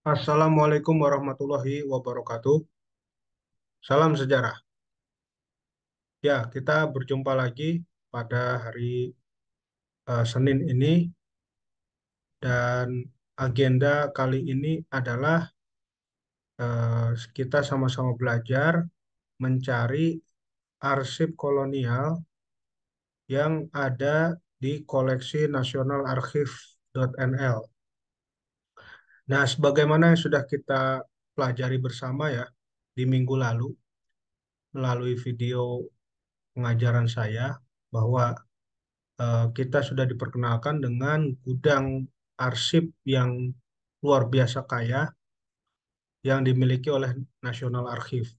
Assalamualaikum warahmatullahi wabarakatuh. Salam sejarah. Ya, kita berjumpa lagi pada hari uh, Senin ini. Dan agenda kali ini adalah uh, kita sama-sama belajar mencari arsip kolonial yang ada di koleksi nasional archive.nl Nah, sebagaimana yang sudah kita pelajari bersama ya di minggu lalu melalui video pengajaran saya bahwa eh, kita sudah diperkenalkan dengan gudang arsip yang luar biasa kaya yang dimiliki oleh National Archive.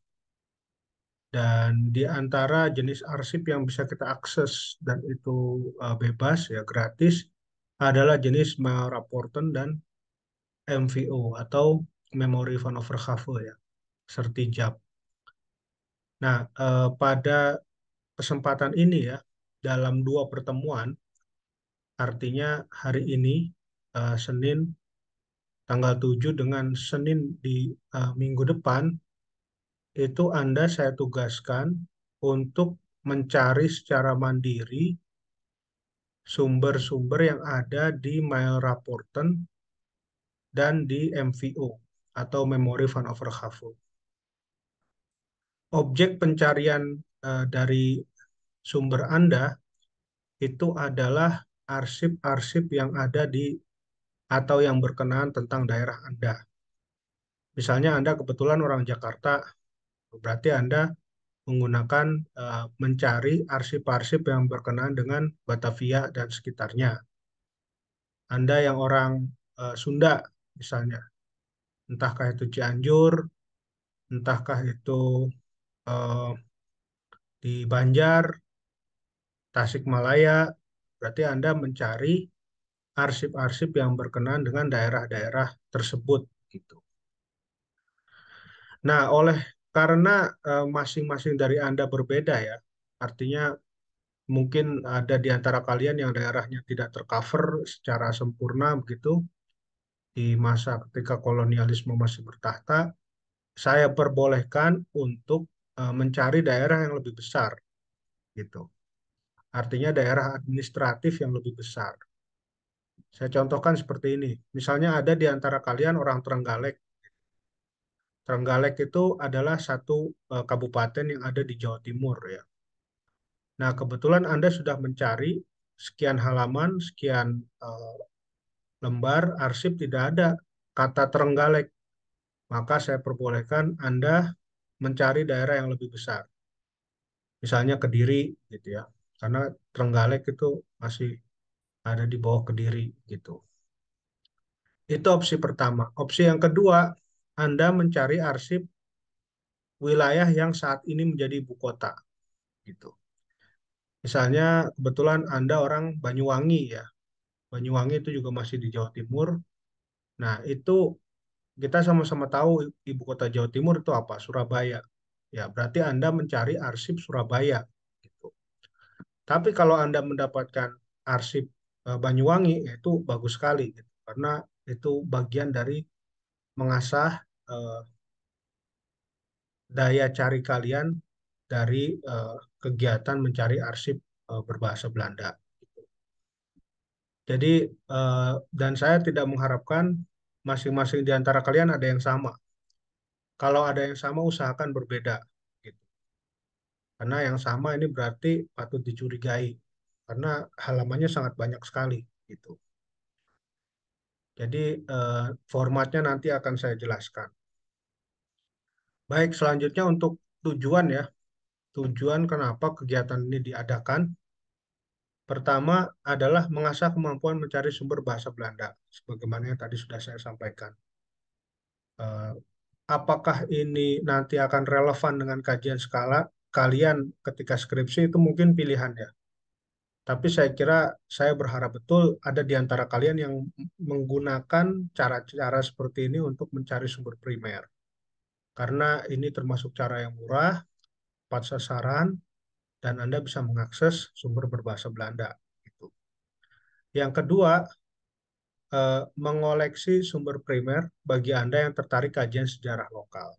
Dan di antara jenis arsip yang bisa kita akses dan itu eh, bebas ya gratis adalah jenis malraporten dan MVO atau Memory Van Overgave ya, sertijab. Nah, eh, pada kesempatan ini ya, dalam dua pertemuan, artinya hari ini, eh, Senin tanggal 7 dengan Senin di eh, minggu depan, itu Anda saya tugaskan untuk mencari secara mandiri sumber-sumber yang ada di Mail Raporten dan di MVO atau Memory Van Overhavel. Objek pencarian uh, dari sumber Anda itu adalah arsip-arsip yang ada di atau yang berkenaan tentang daerah Anda. Misalnya Anda kebetulan orang Jakarta, berarti Anda menggunakan uh, mencari arsip-arsip yang berkenaan dengan Batavia dan sekitarnya. Anda yang orang uh, Sunda, misalnya. Entahkah itu Cianjur, entahkah itu eh, di Banjar, Tasikmalaya, berarti Anda mencari arsip-arsip yang berkenan dengan daerah-daerah tersebut gitu. Nah, oleh karena eh, masing-masing eh, dari Anda berbeda ya, artinya mungkin ada di antara kalian yang daerahnya tidak tercover secara sempurna begitu, di masa ketika kolonialisme masih bertahta, saya perbolehkan untuk e, mencari daerah yang lebih besar, gitu. Artinya daerah administratif yang lebih besar. Saya contohkan seperti ini. Misalnya ada di antara kalian orang Terenggalek. Terenggalek itu adalah satu e, kabupaten yang ada di Jawa Timur ya. Nah, kebetulan Anda sudah mencari sekian halaman, sekian e, lembar arsip tidak ada kata Terenggalek, maka saya perbolehkan Anda mencari daerah yang lebih besar. Misalnya Kediri gitu ya. Karena Terenggalek itu masih ada di bawah Kediri gitu. Itu opsi pertama. Opsi yang kedua, Anda mencari arsip wilayah yang saat ini menjadi ibu kota gitu. Misalnya kebetulan Anda orang Banyuwangi ya. Banyuwangi itu juga masih di Jawa Timur. Nah, itu kita sama-sama tahu ibu kota Jawa Timur itu apa? Surabaya. Ya, berarti Anda mencari arsip Surabaya. Gitu. Tapi kalau Anda mendapatkan arsip eh, Banyuwangi, ya itu bagus sekali. Gitu. Karena itu bagian dari mengasah eh, daya cari kalian dari eh, kegiatan mencari arsip eh, berbahasa Belanda. Jadi eh, dan saya tidak mengharapkan masing-masing di antara kalian ada yang sama. Kalau ada yang sama usahakan berbeda gitu. Karena yang sama ini berarti patut dicurigai karena halamannya sangat banyak sekali gitu. Jadi eh, formatnya nanti akan saya jelaskan. Baik, selanjutnya untuk tujuan ya. Tujuan kenapa kegiatan ini diadakan Pertama adalah mengasah kemampuan mencari sumber bahasa Belanda, sebagaimana yang tadi sudah saya sampaikan. Eh, apakah ini nanti akan relevan dengan kajian skala? Kalian ketika skripsi itu mungkin pilihan ya Tapi saya kira saya berharap betul ada di antara kalian yang menggunakan cara-cara seperti ini untuk mencari sumber primer. Karena ini termasuk cara yang murah, tepat sasaran, dan Anda bisa mengakses sumber berbahasa Belanda. Gitu. Yang kedua, eh, mengoleksi sumber primer bagi Anda yang tertarik kajian sejarah lokal.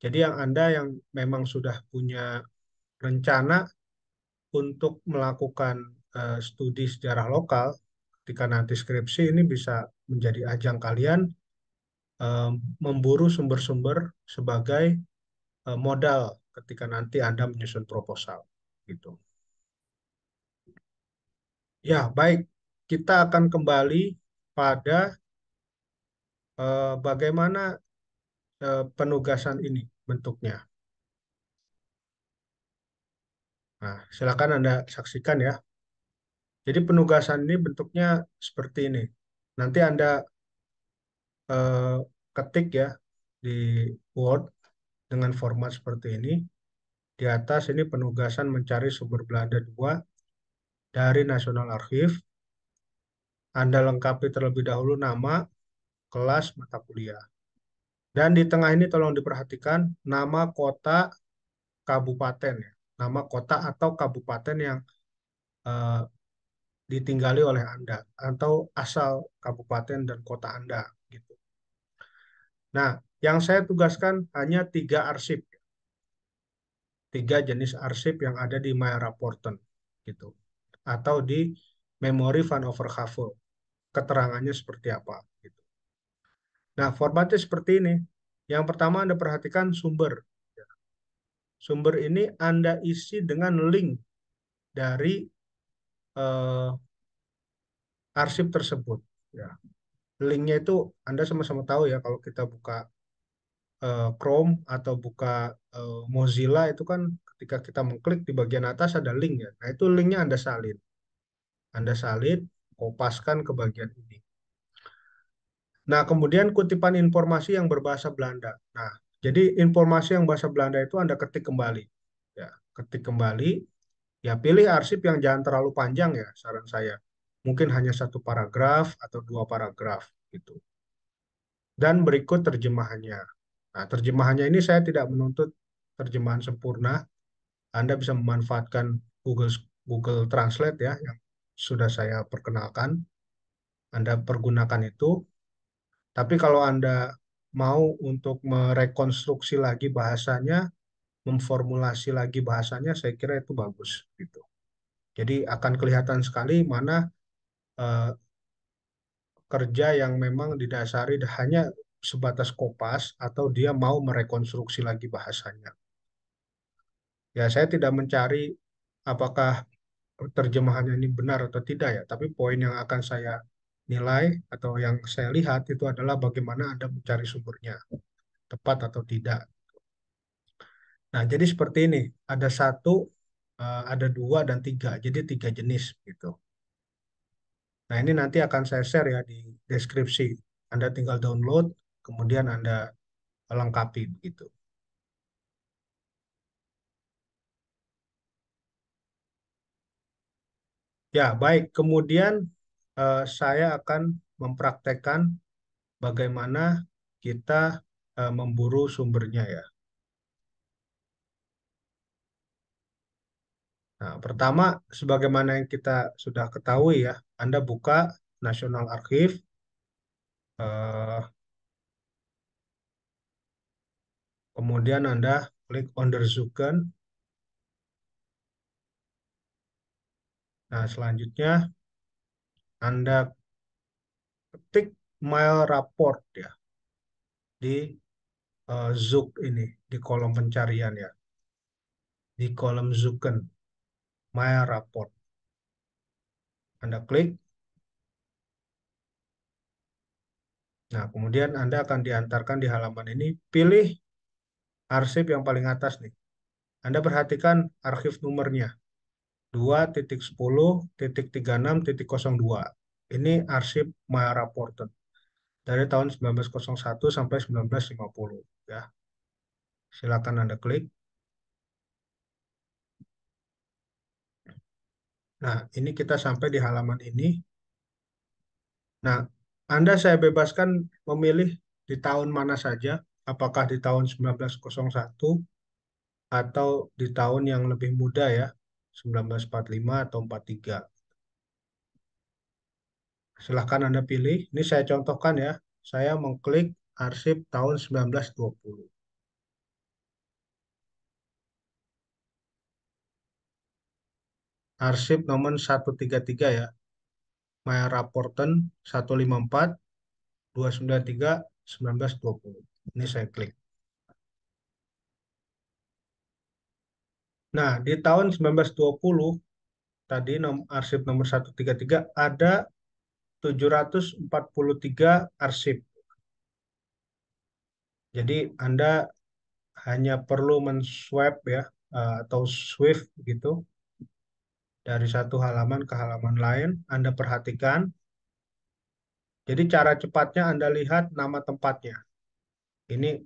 Jadi yang Anda yang memang sudah punya rencana untuk melakukan eh, studi sejarah lokal, ketika nanti skripsi ini bisa menjadi ajang kalian eh, memburu sumber-sumber sebagai modal ketika nanti Anda menyusun proposal gitu. Ya, baik. Kita akan kembali pada eh, bagaimana eh, penugasan ini bentuknya. Nah, silakan Anda saksikan ya. Jadi penugasan ini bentuknya seperti ini. Nanti Anda eh, ketik ya di Word dengan format seperti ini di atas ini penugasan mencari sumber Belanda dua dari National Archive. Anda lengkapi terlebih dahulu nama, kelas, mata kuliah. Dan di tengah ini tolong diperhatikan nama kota kabupaten ya. Nama kota atau kabupaten yang uh, ditinggali oleh Anda atau asal kabupaten dan kota Anda gitu. Nah, yang saya tugaskan hanya tiga arsip tiga jenis arsip yang ada di MyRapporten gitu atau di Memory Van overhave keterangannya seperti apa gitu. Nah formatnya seperti ini. Yang pertama anda perhatikan sumber. Ya. Sumber ini anda isi dengan link dari eh, arsip tersebut. Ya. Linknya itu anda sama-sama tahu ya kalau kita buka uh, Chrome atau buka uh, Mozilla itu kan ketika kita mengklik di bagian atas ada link ya. Nah itu linknya Anda salin. Anda salin, kopaskan ke bagian ini. Nah kemudian kutipan informasi yang berbahasa Belanda. Nah jadi informasi yang bahasa Belanda itu Anda ketik kembali. Ya, ketik kembali. Ya pilih arsip yang jangan terlalu panjang ya saran saya. Mungkin hanya satu paragraf atau dua paragraf gitu. Dan berikut terjemahannya. Nah, terjemahannya ini saya tidak menuntut terjemahan sempurna. Anda bisa memanfaatkan Google Google Translate ya yang sudah saya perkenalkan. Anda pergunakan itu. Tapi kalau Anda mau untuk merekonstruksi lagi bahasanya, memformulasi lagi bahasanya, saya kira itu bagus gitu. Jadi akan kelihatan sekali mana eh, kerja yang memang didasari hanya sebatas kopas atau dia mau merekonstruksi lagi bahasanya. Ya, saya tidak mencari apakah terjemahannya ini benar atau tidak ya, tapi poin yang akan saya nilai atau yang saya lihat itu adalah bagaimana Anda mencari sumbernya, tepat atau tidak. Nah, jadi seperti ini, ada satu, eh, ada dua, dan tiga, jadi tiga jenis gitu. Nah, ini nanti akan saya share ya di deskripsi. Anda tinggal download, kemudian Anda lengkapi begitu. Ya, baik. Kemudian eh, saya akan mempraktekkan bagaimana kita eh, memburu sumbernya ya. Nah, pertama, sebagaimana yang kita sudah ketahui ya, Anda buka National Archive. Eh, Kemudian Anda klik onderzoeken. Nah, selanjutnya Anda ketik mail raport ya di uh, Zook ini di kolom pencarian ya. Di kolom Zooken mail raport. Anda klik Nah, kemudian Anda akan diantarkan di halaman ini. Pilih arsip yang paling atas nih. Anda perhatikan titik nomornya. 2.10.36.02. Ini arsip my Porten dari tahun 1901 sampai 1950 ya. Silakan Anda klik. Nah, ini kita sampai di halaman ini. Nah, Anda saya bebaskan memilih di tahun mana saja apakah di tahun 1901 atau di tahun yang lebih muda ya, 1945 atau 43. Silahkan Anda pilih. Ini saya contohkan ya. Saya mengklik arsip tahun 1920. Arsip nomor 133 ya. Maya Raporten 154 293 1920. Ini saya klik. Nah, di tahun 1920 tadi nom arsip nomor 133 ada 743 arsip. Jadi Anda hanya perlu men swipe ya eh, atau swift gitu dari satu halaman ke halaman lain, Anda perhatikan. Jadi cara cepatnya Anda lihat nama tempatnya. Ini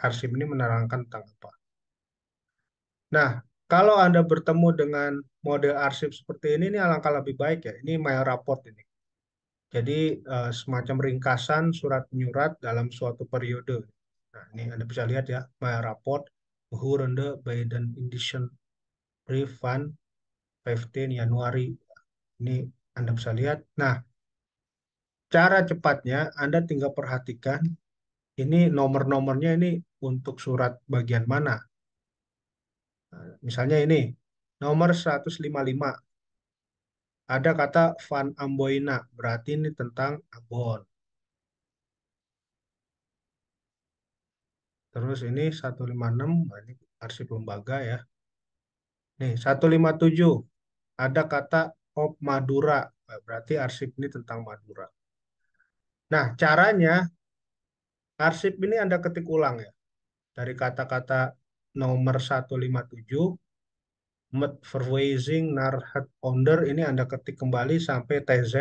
arsip ini menerangkan tentang apa. Nah, kalau Anda bertemu dengan mode arsip seperti ini, ini alangkah lebih baik ya. Ini mail report ini. Jadi eh, semacam ringkasan surat-menyurat dalam suatu periode. Nah, ini Anda bisa lihat ya, mail report, Behurende Biden Indischen Refund 15 Januari. Ini Anda bisa lihat. Nah, cara cepatnya Anda tinggal perhatikan ini nomor-nomornya ini untuk surat bagian mana. Nah, misalnya ini, nomor 155. Ada kata Van Amboina, berarti ini tentang Ambon. Terus ini 156, nah, ini arsip lembaga ya. Nih, 157. Ada kata Op Madura, nah, berarti arsip ini tentang Madura. Nah, caranya Arsip ini Anda ketik ulang ya. Dari kata-kata nomor 157 Verweising Narhat Onder ini Anda ketik kembali sampai TZ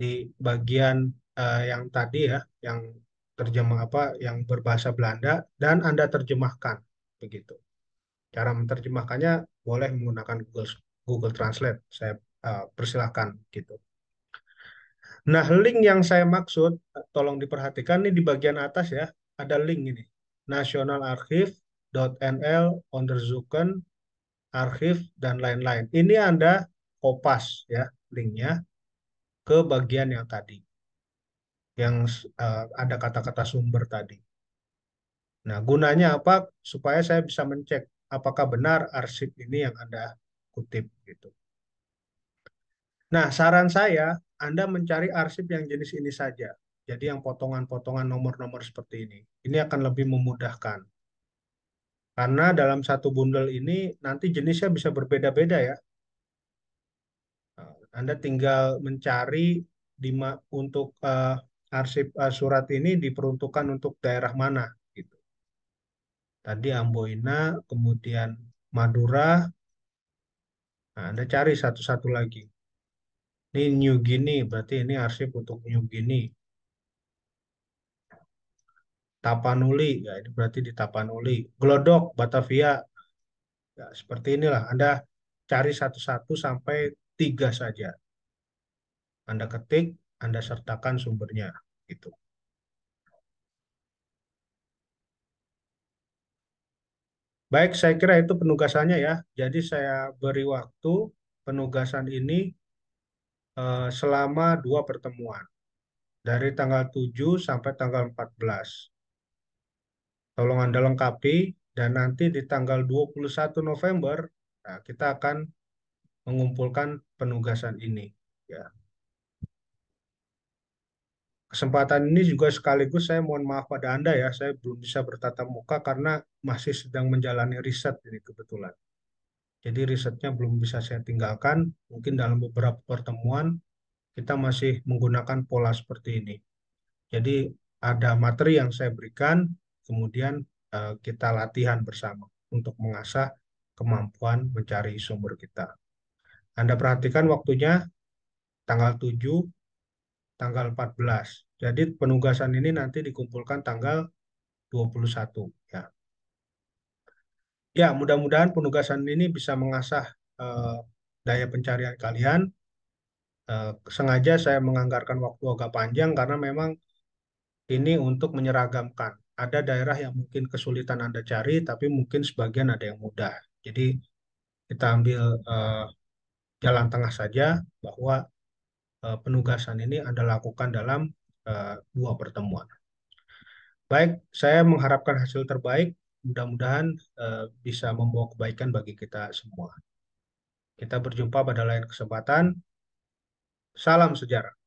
di bagian uh, yang tadi ya, yang terjemah apa yang berbahasa Belanda dan Anda terjemahkan begitu. Cara menerjemahkannya boleh menggunakan Google Google Translate. Saya uh, persilahkan gitu. Nah, link yang saya maksud, tolong diperhatikan nih di bagian atas ya, ada link ini. nationalarchive.nl, Onderzoeken, arsip dan lain-lain. Ini Anda kopas ya linknya ke bagian yang tadi. Yang uh, ada kata-kata sumber tadi. Nah, gunanya apa? Supaya saya bisa mencek apakah benar arsip ini yang Anda kutip gitu. Nah, saran saya, Anda mencari arsip yang jenis ini saja. Jadi yang potongan-potongan nomor-nomor seperti ini. Ini akan lebih memudahkan. Karena dalam satu bundel ini nanti jenisnya bisa berbeda-beda ya. Nah, Anda tinggal mencari di untuk uh, arsip uh, surat ini diperuntukkan untuk daerah mana gitu. Tadi Amboina, kemudian Madura. Nah, Anda cari satu-satu lagi. Ini New Guinea, berarti ini arsip untuk New Guinea. Tapanuli, ya ini berarti di Tapanuli. Glodok, Batavia. Ya, seperti inilah, Anda cari satu-satu sampai tiga saja. Anda ketik, Anda sertakan sumbernya. Gitu. Baik, saya kira itu penugasannya ya. Jadi saya beri waktu penugasan ini Eh, selama dua pertemuan dari tanggal 7 sampai tanggal 14. Tolong Anda lengkapi dan nanti di tanggal 21 November nah, kita akan mengumpulkan penugasan ini ya. Kesempatan ini juga sekaligus saya mohon maaf pada Anda ya, saya belum bisa bertatap muka karena masih sedang menjalani riset ini kebetulan. Jadi risetnya belum bisa saya tinggalkan. Mungkin dalam beberapa pertemuan kita masih menggunakan pola seperti ini. Jadi ada materi yang saya berikan, kemudian eh, kita latihan bersama untuk mengasah kemampuan mencari sumber kita. Anda perhatikan waktunya tanggal 7, tanggal 14. Jadi penugasan ini nanti dikumpulkan tanggal 21 ya. Ya, mudah-mudahan penugasan ini bisa mengasah uh, daya pencarian kalian. Uh, sengaja saya menganggarkan waktu agak panjang karena memang ini untuk menyeragamkan. Ada daerah yang mungkin kesulitan Anda cari, tapi mungkin sebagian ada yang mudah. Jadi kita ambil uh, jalan tengah saja bahwa uh, penugasan ini Anda lakukan dalam uh, dua pertemuan. Baik, saya mengharapkan hasil terbaik mudah-mudahan uh, bisa membawa kebaikan bagi kita semua. Kita berjumpa pada lain kesempatan. Salam sejarah.